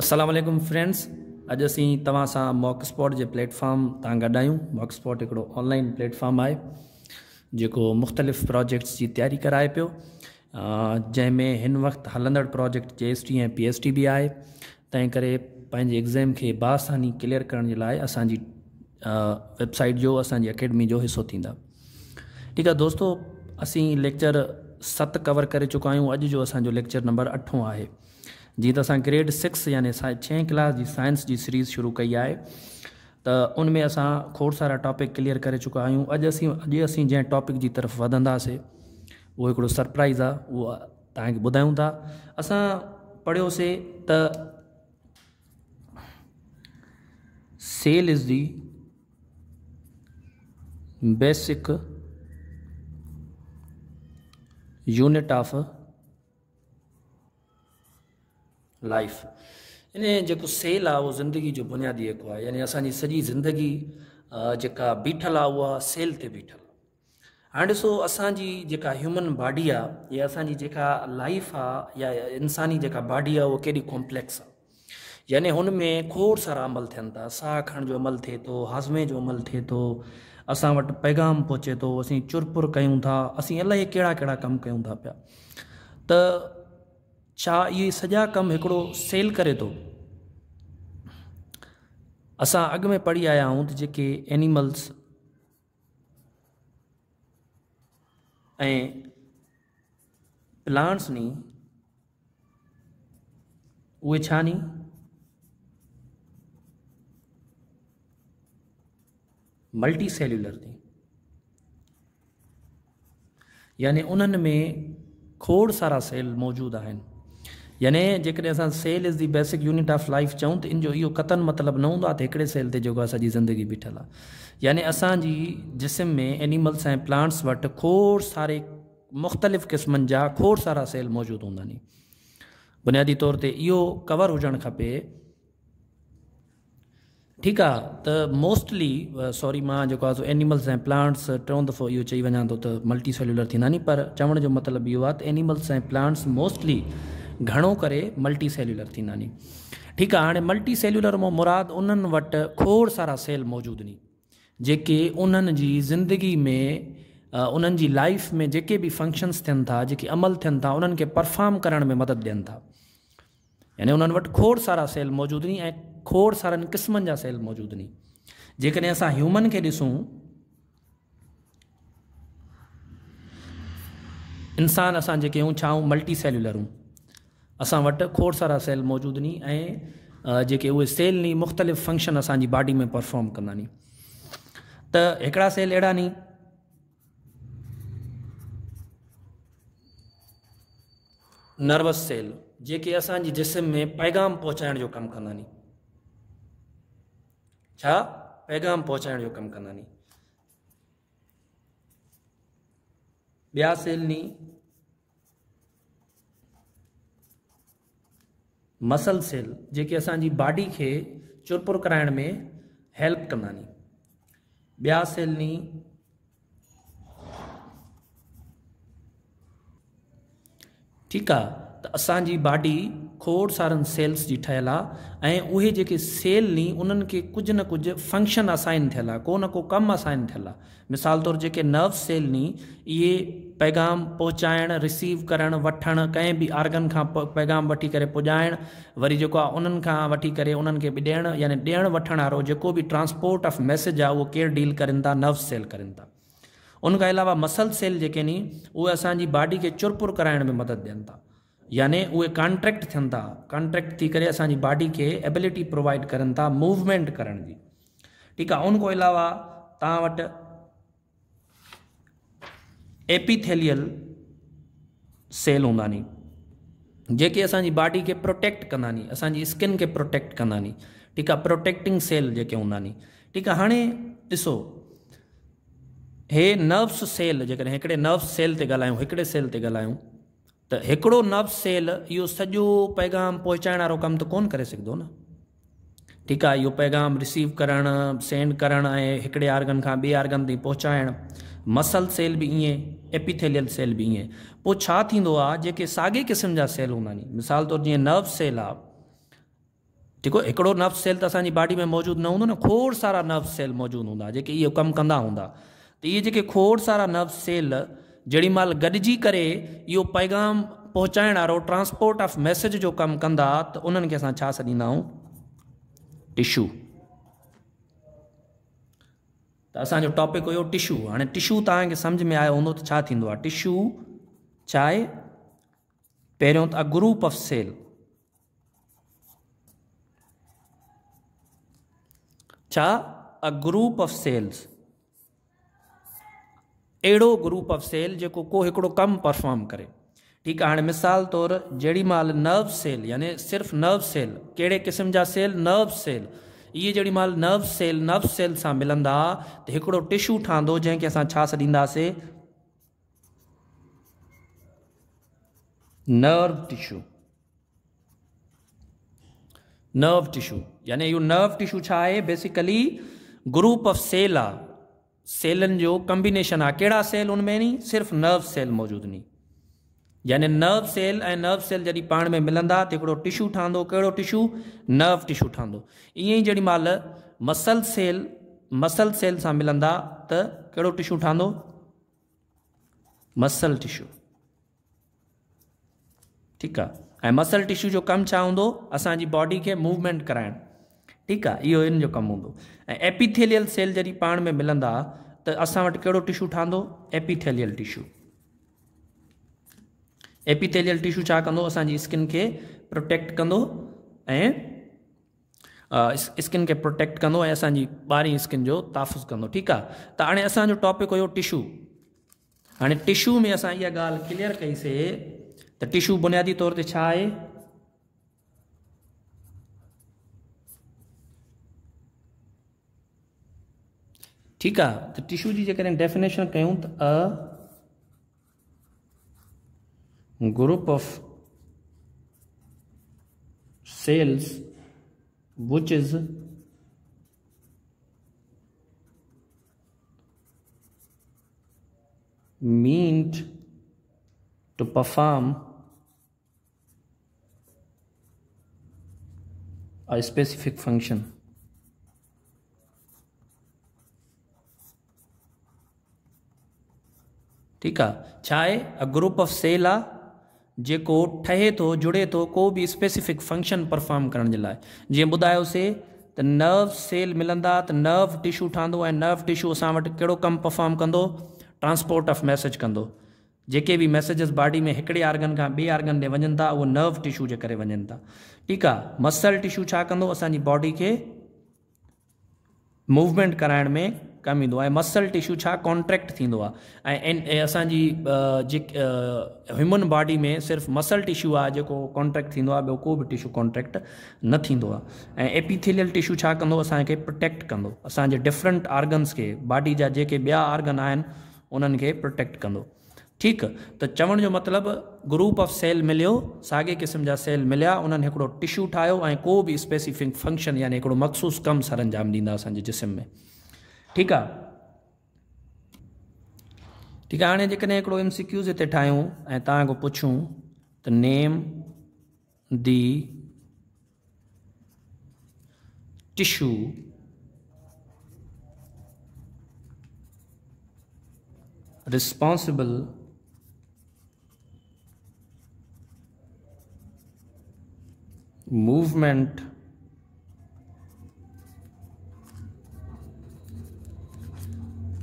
Aslam friends अज असीं तव्हां सां मॉक स्पॉट जे प्लेटफॉर्म तां मॉक स्पॉट हिकिड़ो ऑनलाइन प्लेटफॉर्म है जो मुख़्तलिफ़ प्रोजेक्ट्स की तैयारी कराए पो जैमें हिन वक़्तु हलंदड़ प्रोजेक्ट जे एस टी ऐं पी एस टी भी आहे तंहिं एग्ज़ाम के बासानी क्लियर करण जे वेबसाइट जो असांजी अकेडमी जो हिसो थींदा ठीकु आहे दोस्तो असीं लेक्चर सत कवर कर चुका अज जो असांजो लेक्चर नंबर अठो है जीअं त असां ग्रेड सिक्स यानी छहें क्लास जी साइंस जी सीरीज़ शुरू कई आहे त उनमें असां खोड़ सारा टॉपिक क्लियर करे चुका आहियूं अॼु असीं अॼु असीं जंहिं टॉपिक जी तरफ़ वधंदासीं उहो हिकिड़ो सरप्राइज़ आहे उहो तव्हांखे ॿुधायूं था असां पढ़ियोसीं त cell the basic unit of life इन जेको सेल आहे उहो ज़िंदगी जो बुनियादी हिकु आहे यानी असांजी सॼी ज़िंदगी जेका बीठल आ उहा सेल ते बीठल हाँ हाणे ॾिसो असांजी ह्यूमन बॉडी आहे या असांजी जेका लाइफ आहे या इंसानी जेका बॉडी आहे उहा केॾी कॉम्प्लेक्स आहे यानी हुन खोड़ सारा अमल थियनि था साह खण जो अमल थे तो हाज़मे जो अमल थे तो असां वटि पैगाम पहुचे तो असीं चुरपुर कयूं था असीं अलाए कहिड़ा कहिड़ा कमु कयूं था पा त छा इहे सॼा कमु हिकिड़ो सेल करे थो असां अॻु में पढ़ी आया आहियूं त जेके एनिमल्स ऐं प्लांट्स नी उहे छा नी मल्टीसेल्यूलर याने उन्हनि में खोड़ सारा सेल मौजूदु आहिनि यानि जेकॾहिं असां cell is the basic unit of life चऊं तो इन जो इहो क़तन मतिलबु न हूंदो सेल ते जेको असांजी ज़िंदगी बीठल आहे यानी असांजी में एनिमल्स ए प्लांट्स वटि खोड़ सारे मुख़्तलिफ़ किस्म जा खोड़ सारा सेल मौजूद हूंदा नी बुनियादी तौर पर इो कवर होजन खपे ठीक है त मोस्टली सॉरी मां जेको सो एनिमल्स ऐं प्लांट्स टों दफ़ो यो चई वञा तो त मल्टी सेल्युलर थींदा नी पर चवण जो मतलब यो आहे एनिमल्स ऐं प्लांट्स मोस्टली ઘણો કરે મલ્ટી સેલ્યુલર થી નાની ઠીક આણે મલ્ટી સેલ્યુલર મો મુરાદ ઉનન વટ ખોર સારા સેલ મોજૂદ ની જે કે ઉનન જી જિંદગી મે ઉનન જી લાઈફ મે જે કે ભી ફંક્શન્સ થન થા જે કે અમલ થન થા ઉનન કે પરફોર્મ કરણ મે મદદ દен થા એટલે ઉનન વટ ખોર સારા સેલ મોજૂદ ની એ ખોર સારન કિસ્મન જા સેલ મોજૂદ ની જે કે આસા હ્યુમન કે દિસું ઇન્સાન આસા જે કે હું છાઉ મલ્ટી સેલ્યુલર હું असां वटि खोड़ सारा सेल मौजूदु नी ऐं जेके उहे सेल नी मुख़्तलिफ़ फंक्शन असांजी बॉडी में परफॉर्म कंदा नी त हिकिड़ा सेल अहिड़ा नी नर्वस सेल जेके असांजी जिस्म में पैगाम पहुचाइण जो कमु कंदा नी छा पैगाम पहुचाइण जो कमु कंदा नी ॿिया सेल नी मसल सेल जी असांजी बॉडी के चुरपुर कराने में हेल्प कंदा नी ॿिया सेल नी ठीक आहे त बॉडी खोड़ सारनि सेल्स जी ठहियलु आहे ऐं उहे जेके सेल नी उन्हनि खे कुझु न कुझु फंक्शन असाइन थियलु आहे को न को कमु असाइन थियलु आहे मिसाल तौरु जेके नर्व सेल नी इहे पैगाम पहुचाइणु रिसीव करणु वठणु कंहिं बि आर्गन खां पैगाम वठी करे पुॼाइणु वरी जेको आहे उन्हनि खां वठी करे उन्हनि खे बि ॾियणु यानी ॾियणु वठणु वारो जेको बि ट्रांस्पोर्ट ऑफ मैसेज आहे उहो केरु डील करनि था नर्व सेल करनि था उनखां अलावा मसल सेल जेके नी उहे असांजी बॉडी खे चुरपुर कराइण में मदद ॾियनि था याने उहे कॉन्ट्रेक्ट थियनि था कॉन्ट्रेक्ट थी करे असांजी बॉडी खे एबिलिटी प्रोवाइड करनि था मूवमेंट करण जी ठीकु आहे उन खां अलावा तव्हां वटि एपिथेलियल सेल हूंदा नी जेके असांजी बॉडी खे प्रोटेक्ट कंदा नी असांजी स्किन खे प्रोटेक्ट कंदा नी ठीकु आहे प्रोटेक्टिंग सेल जेके हूंदा नी ठीकु आहे हाणे ॾिसो हे नर्व्स सेल जेकॾहिं हिकिड़े नर्व्स सेल ते ॻाल्हायूं हिकिड़े सेल ते ॻाल्हायूं त हिकिड़ो नव सेल इहो सॼो पैगाम पहुचाइण वारो कमु त कोन करे सघंदो न ठीकु आहे इहो पैगाम रिसीव करणु सेंड करणु ऐं हिकिड़े आर्गन खां ॿिए आर्गन ताईं पहुचाइणु मसल सेल बि ईअं एपिथेलियल सेल बि ईअं पोइ छा थींदो आहे जेके साॻे क़िस्म जा सेल हूंदा आहिनि मिसाल तौरु जीअं नव सेल आहे ठीकु आहे हिकिड़ो नव सेल त असांजी बॉडी में मौजूदु न हूंदो न खोड़ सारा नव सेल मौजूदु हूंदा जेके इहो कमु कंदा हूंदा त इहे जेके खोड़ सारा नव सेल जेॾी महिल गॾिजी करे इहो पैगाम पहुचाइण वारो ट्रांसपोर्ट ऑफ मैसेज जो कमु कंदा त उन्हनि खे असां छा सॾींदा आहियूं टिशू त असांजो टॉपिक हुयो टिशू हाणे टिशू तव्हांखे सम्झ में आयो हूंदो त छा थींदो आहे टिशू छा आहे पहिरियों त ग्रुप ऑफ सेल छा अ ग्रुप ऑफ सेल्स अहिड़ो ग्रुप ऑफ सेल जेको को हिकिड़ो परफॉर्म करे ठीकु आहे हाणे मिसाल तौर जेॾी महिल नर्व सेल यानी सिर्फ़ु नर्व सेल कहिड़े क़िस्म जा सेल नर्व सेल इहे जेॾी महिल नर्व सेल नर्व सेल सां मिलंदा त हिकिड़ो टिशू ठहंदो जंहिंखे असां नर्व टिशू नर्व टिशू यानी इहो नर्व टिशू छा आहे बेसिकली ग्रुप ऑफ सेल आहे सेलन जो कंबिनेशन आ कड़ा सेल उनमें नहीं सिर्फ़ नर्व सेल मौजूद नहीं यानी नर्व सेल ऐं नर्व सेल जॾहिं पाण में मिलंदा त टिशू ठहंदो कहिड़ो टिशू नर्व टिशू ठहंदो ईअं ई जेॾी मसल सेल मसल सेल सां मिलंदा तो कहिड़ो टिशू ठहंदो मसल टिशू ठीकु आहे मसल टिशू जो कमु छा हूंदो असांजी बॉडी के मूवमेंट कराइणु ठीक है इहो इन जो कमु हूंदो ऐं एपिथेलियल सेल जॾहिं पाण में मिलंदा तो असां कड़ो टिशू ठहंदो एपिथेलियल टिशू एपिथेलियल टिशू छा स्किन के प्रोटेक्ट कंदो स्किन के प्रोटेक्ट कंदो स्किन जो तहफ़ुज़ कंदो ठीकु आहे त हाणे टॉपिक हो टिशू हाँ टिशू में अस इहा क्लियर कई से टिशू बुनियादी तौर ते ठीक है तो टिशू की जैसे डेफिनेशन क्यों तो a group of cells which is meant to perform a specific function ठीक है अ ग्रुप ऑफ सेला जेको ठहे थो जुड़े तो को भी स्पेसिफिक फंक्शन परफॉर्म करण जे लाइ जीअं ॿुधायो से त नर्व सेल मिलंदा त नर्व टिशू ठो ऐं नर्व टिशू असां वटि कहिड़ो परफॉर्म कह ट्रांसपोर्ट ऑफ मैसेज कह जे भी मैसेजिस बॉडी में हिकिड़े आर्गन खां ॿिए आर्गन में वञनि था नर्व टिशू जे करे वञनि था ठीकु मसल टिशू छा कंदो असांजी बॉडी खे मूवमेंट कराने में कमु ईंदो आहे ऐं मसल टिशू छा कॉन्ट्रेक्ट थींदो आहे ऐं असांजी जे ह्यूमन बॉडी में सिर्फ़ु मसल टिशू आहे जेको कॉन्ट्रेक्ट थींदो आहे ॿियो को बि टिशू कॉन्ट्रेक्ट न थींदो आहे ऐं एपीथेलियल टिशू छा कंदो असांखे प्रोटेक्ट कंदो असांजे डिफरेंट आर्गन्स खे बॉडी जा जेके ॿिया आर्गन आहिनि उन्हनि खे प्रोटेक्ट कंदो ठीकु त चवण जो मतिलबु ग्रुप ऑफ सेल मिलियो साॻे क़िस्म जा सेल मिलिया उन्हनि हिकिड़ो टिशू ठाहियो ऐं को बि स्पेसिफिक फंक्शन यानी हिकिड़ो मखसूस कमु सर अंजाम ॾींदा असांजे जिस्म में ठीक है ठीक है हाँ जेकॾहिं एम सी क्यूज़ इतने ठाहियूं ऐं तव्हां खां name the tissue responsible movement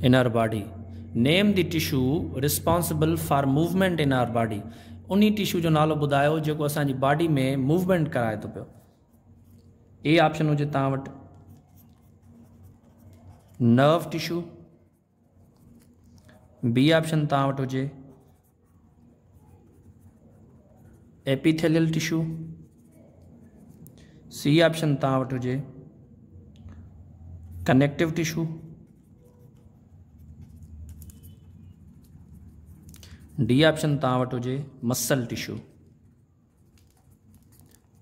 in our body name the tissue responsible for movement in our body उन्हीं टिशू जो नालो ॿुधायो जेको असांजी बॉडी में मूवमेंट कराए तो पे ए ऑप्शन हुजे तव्हां नर्व टिशू बी ऑप्शन तट हो एपिथेलियल टिशू सी ऑप्शन तट हो कनेक्टिव टिशू डी ऑप्शन तव्हां वटि हुजे मसल टिशू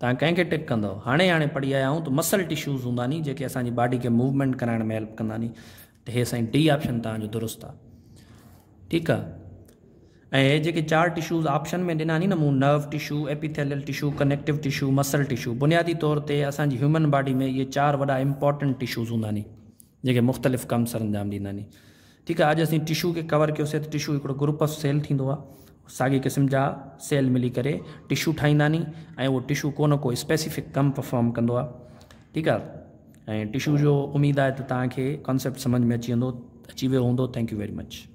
तव्हां कंहिंखे टिक कंदव हाणे हाणे पढ़ी आया आहियूं त मसल टिशूज़ हूंदा नी जेके असांजी बॉडी खे मूवमेंट कराइण में हेल्प कंदा नी त इहे साईं डी ऑप्शन तव्हांजो दुरुस्त आहे ठीकु आहे ऐं हे जेके चारि टिशूज़ ऑप्शन में ॾिना नी न मूं nerve tissue epithelial tissue connective tissue muscle tissue बुनियादी तौर ते असांजी ह्यूमन बॉडी में इहे चारि वॾा इंपॉर्टेंट टिशूस हूंदा नी जेके मुख़्तलिफ़ कम सर अंजाम ॾींदा नी ठीकु आहे अॼु असीं टिशू खे कवर कयोसीं त टिशू हिकिड़ो ग्रुप ऑफ सेल थींदो आहे साॻे क़िस्म जा सेल मिली करे टिशू ठाहींदा नी ऐं उहो टिशू को न को स्पेसिफिक कमु परफॉर्म कंदो आहे ठीकु आहे ऐं टिशू जो उमेदु आहे त तव्हांखे कॉन्सेप्ट सम्झ में अची वेंदो अची वियो हूंदो थैंक्यू वेरी मच